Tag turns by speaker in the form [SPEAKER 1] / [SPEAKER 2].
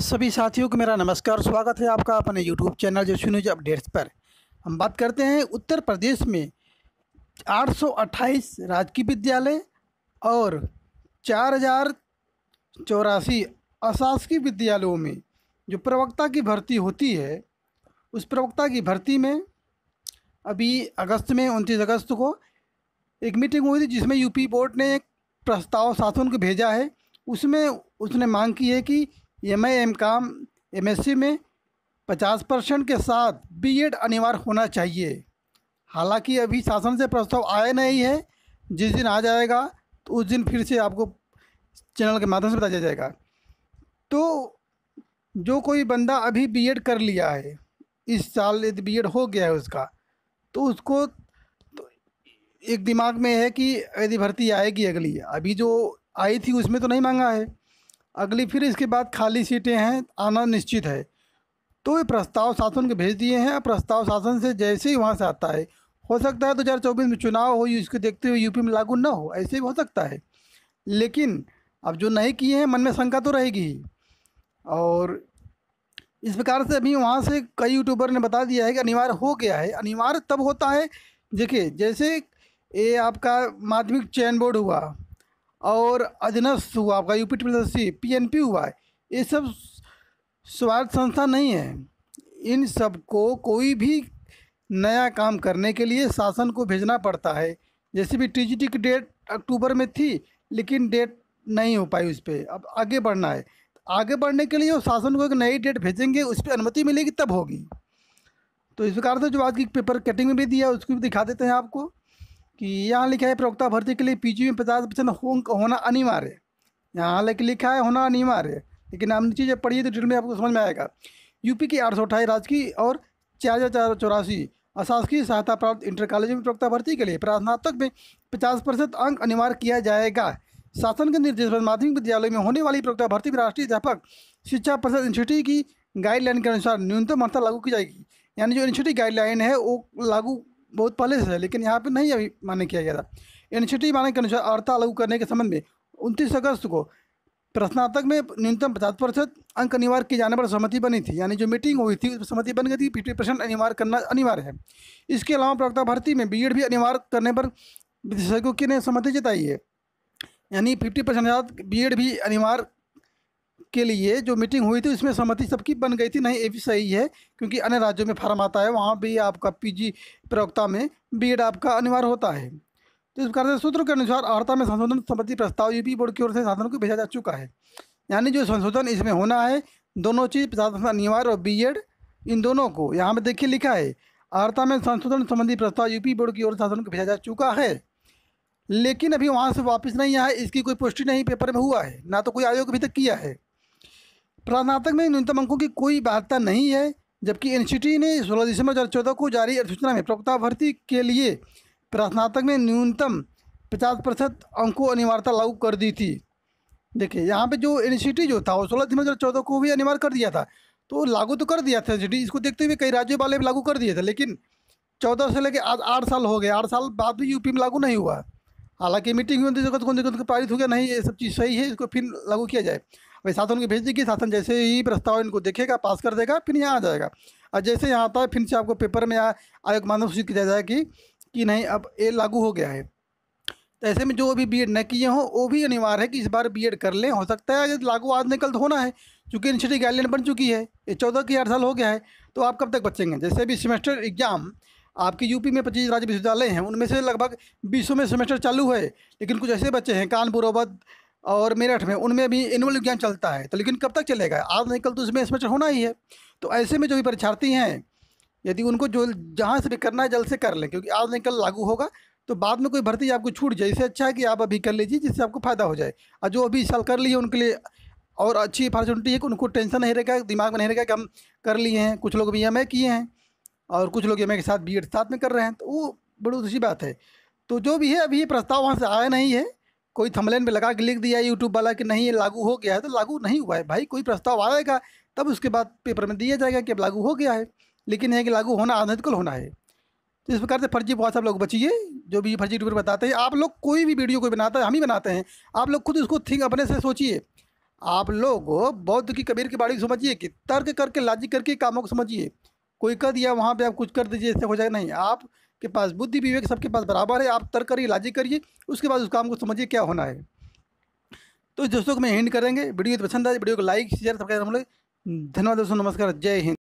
[SPEAKER 1] सभी साथियों को मेरा नमस्कार स्वागत है आपका अपने यूट्यूब चैनल जो न्यूज अपडेट्स पर हम बात करते हैं उत्तर प्रदेश में 828 राजकीय विद्यालय और चार हजार चौरासी अशासकीय विद्यालयों में जो प्रवक्ता की भर्ती होती है उस प्रवक्ता की भर्ती में अभी अगस्त में उनतीस अगस्त को एक मीटिंग हुई थी जिसमें यूपी बोर्ड ने एक प्रस्ताव शासन को भेजा है उसमें उसने मांग की है कि एम आई एम काम एम एस सी में पचास परसेंट के साथ बी एड अनिवार्य होना चाहिए हालांकि अभी शासन से प्रस्ताव आया नहीं है जिस दिन आ जाएगा तो उस दिन फिर से आपको चैनल के माध्यम से बताया जाएगा तो जो कोई बंदा अभी बीएड कर लिया है इस साल यदि बीएड हो गया है उसका तो उसको तो एक दिमाग में है कि यदि भर्ती आएगी अगली अभी जो आई थी उसमें तो नहीं मांगा है अगली फिर इसके बाद खाली सीटें हैं आना निश्चित है तो ये प्रस्ताव शासन को भेज दिए हैं प्रस्ताव शासन से जैसे ही वहाँ से आता है हो सकता है दो हज़ार चौबीस में चुनाव हो इसको देखते हुए यूपी में लागू ना हो ऐसे भी हो सकता है लेकिन अब जो नहीं किए हैं मन में शंका तो रहेगी ही और इस प्रकार से अभी वहाँ से कई यूट्यूबर ने बता दिया है कि अनिवार्य हो गया है अनिवार्य तब होता है देखिए जैसे ये आपका माध्यमिक चयन बोर्ड हुआ और अजनस हुआ आपका UP triple C P N P हुआ ये सब स्वार्थ संस्था नहीं है इन सबको कोई भी नया काम करने के लिए शासन को भेजना पड़ता है जैसे भी टी की डेट अक्टूबर में थी लेकिन डेट नहीं हो पाई उस पर अब आगे बढ़ना है आगे बढ़ने के लिए वो शासन को एक नई डेट भेजेंगे उस पर अनुमति मिलेगी तब होगी तो इस प्रकार से जो आज की पेपर कटिंग में भी दिया उसको भी दिखा देते हैं आपको कि यहाँ लिखा है प्रवक्ता भर्ती के लिए पीजी में पचास परसेंट हो, होना अनिवार्य यहाँ लेकिन लिखा है होना अनिवार्य लेकिन हम नीचे जब पढ़िए तो डिटेल में आपको समझ में आएगा यूपी की आठ सौ अठाई राजकीय और चार हज़ार चार सौ चौरासी अशासकीय सहायता प्राप्त इंटर कॉलेज में प्रवक्ता भर्ती के लिए प्रार्थनात्मक में पचास प्रतिशत अंक अनिवार्य किया जाएगा शासन के निर्देश पर माध्यमिक विद्यालय में होने वाली प्रवक्ता भर्ती में राष्ट्रीय अध्यापक शिक्षा परिषद इंस्टीट्यूट की गाइडलाइन के अनुसार न्यूनतम हड़ताल लागू की जाएगी यानी जो इंस्टीट्यूट गाइडलाइन है वो लागू बहुत पहले से है लेकिन यहाँ पर नहीं अभी मान्य किया गया था एन मानक के अनुसार आर्था लागू करने के संबंध में उनतीस अगस्त को प्रश्नातक में न्यूनतम पचास प्रतिशत अंक अनिवार्य किए जाने पर सहमति बनी थी यानी जो मीटिंग हुई थी उसमें सहमति बन गई थी फिफ्टी परसेंट अनिवार्य करना अनिवार्य है इसके अलावा प्रवक्ता भर्ती में बीएड भी अनिवार्य करने पर विशेषज्ञों की ने सहमति जताई है यानी फिफ्टी परसेंट बी एड भी अनिवार्य के लिए जो मीटिंग हुई थी उसमें सहमति सबकी बन गई थी नहीं ये भी सही है क्योंकि अन्य राज्यों में फार्म आता है वहाँ भी आपका पीजी प्रवक्ता में बीएड आपका अनिवार्य होता है तो इस प्रकार से सूत्र के अनुसार अर्ता में संशोधन संबंधी प्रस्ताव यूपी बोर्ड की ओर से संसाधनों को भेजा जा चुका है यानी जो संशोधन इसमें होना है दोनों चीज़ पचास अनिवार्य और बी इन दोनों को यहाँ पर देखिए लिखा है आर्था में संशोधन संबंधी प्रस्ताव यूपी बोर्ड की ओर संसाधन को भेजा जा चुका है लेकिन अभी वहाँ से वापस नहीं आया इसकी कोई पुष्टि नहीं पेपर में हुआ है ना तो कोई आयोग अभी तक किया है प्रार्थनात्मक में न्यूनतम अंकों की कोई बाध्यता नहीं है जबकि एनसीटी ने सोलह दिसंबर दो चौदह को जारी अधिसूचना में प्रवक्ता भर्ती के लिए प्रार्थनात्मक में न्यूनतम पचास प्रतिशत अंकों अनिवार्यता लागू कर दी थी देखिए यहाँ पे जो एनसीटी जो था वो सोलह दिसंबर दो चौदह को भी अनिवार्य कर दिया था तो लागू तो कर दिया था एन इसको देखते हुए कई राज्यों वाले भी लागू कर दिए थे लेकिन चौदह से लेकर आज आठ साल हो गए आठ साल बाद भी यूपी में लागू नहीं हुआ हालांकि मीटिंग में जगत को पारित हो गया नहीं ये सब चीज़ सही है इसको फिर लागू किया जाए वही शासन को भेज देगी शासन जैसे ही प्रस्ताव इनको देखेगा पास कर देगा फिर यहाँ आ जाएगा और जैसे यहाँ आता है फिर से आपको पेपर में आयोग मानव सूचित किया जाए कि कि नहीं अब ये लागू हो गया है तो ऐसे में जो अभी बी एड न किए हों वो भी अनिवार्य है कि इस बार बी एड कर लें हो सकता है यदि लागू आज निकल तो होना है चूँकि यूनिवर्सिटी गाइडलाइन बन चुकी है ये चौदह की आठ साल हो गया है तो आप कब तक बचेंगे जैसे भी सेमेस्टर एग्जाम आपके यूपी में पच्चीस राज्य विश्वविद्यालय हैं उनमें से लगभग बीसों में सेमेस्टर चालू है लेकिन कुछ ऐसे बच्चे हैं कानपुर अवध और मेरठ में उनमें भी एनुअल विज्ञान चलता है तो लेकिन कब तक चलेगा आज नहीं कल तो उसमें सेमेस्टर होना ही है तो ऐसे में जो भी परीक्षार्थी हैं यदि उनको जो जहाँ से भी करना है जल्द से कर लें क्योंकि आज नहीं कल लागू होगा तो बाद में कोई भर्ती आपको छूट जाए इससे अच्छा है कि आप अभी कर लीजिए जिससे आपको फ़ायदा हो जाए और जो अभी इस साल कर लिए उनके लिए और अच्छी अपॉर्चुनिटी है कि उनको टेंशन नहीं रहेगा दिमाग में नहीं रहेगा कि हम कर लिए हैं कुछ लोग भी एम किए हैं और कुछ लोग एम के साथ बी साथ में कर रहे हैं तो वो बड़ी दूसरी बात है तो जो भी है अभी ये प्रस्ताव वहाँ से आया नहीं है कोई थमलेन पे लगा के लिख दिया यूट्यूब वाला कि नहीं ये लागू हो गया है तो लागू नहीं हुआ है भाई कोई प्रस्ताव आएगा तब उसके बाद पेपर में दिया जाएगा कि अब लागू हो गया है लेकिन यह कि लागू होना अनधिकल होना है तो इस प्रकार से फर्जी बहुत सब लोग बचिए जो भी फर्जी ट्यूबर बताते हैं आप लोग कोई भी वीडियो कोई बनाता है हम ही बनाते हैं आप लोग खुद उसको थिंक अपने से सोचिए आप लोग बौद्ध की कबीर की बाड़ी समझिए कि तर्क करके लाजिक करके कामों को समझिए कोई कर दिया वहाँ पे आप कुछ कर दीजिए इससे हो जाएगा नहीं आप के पास बुद्धि विवेक सबके पास बराबर है आप तर्क करिए लाजी करिए उसके बाद उस काम को समझिए क्या होना है तो दोस्तों को मैं हिंड करेंगे वीडियो पसंद आए वीडियो को लाइक शेयर सब्सक्राइब हम लोग धन्यवाद दोस्तों नमस्कार जय हिंद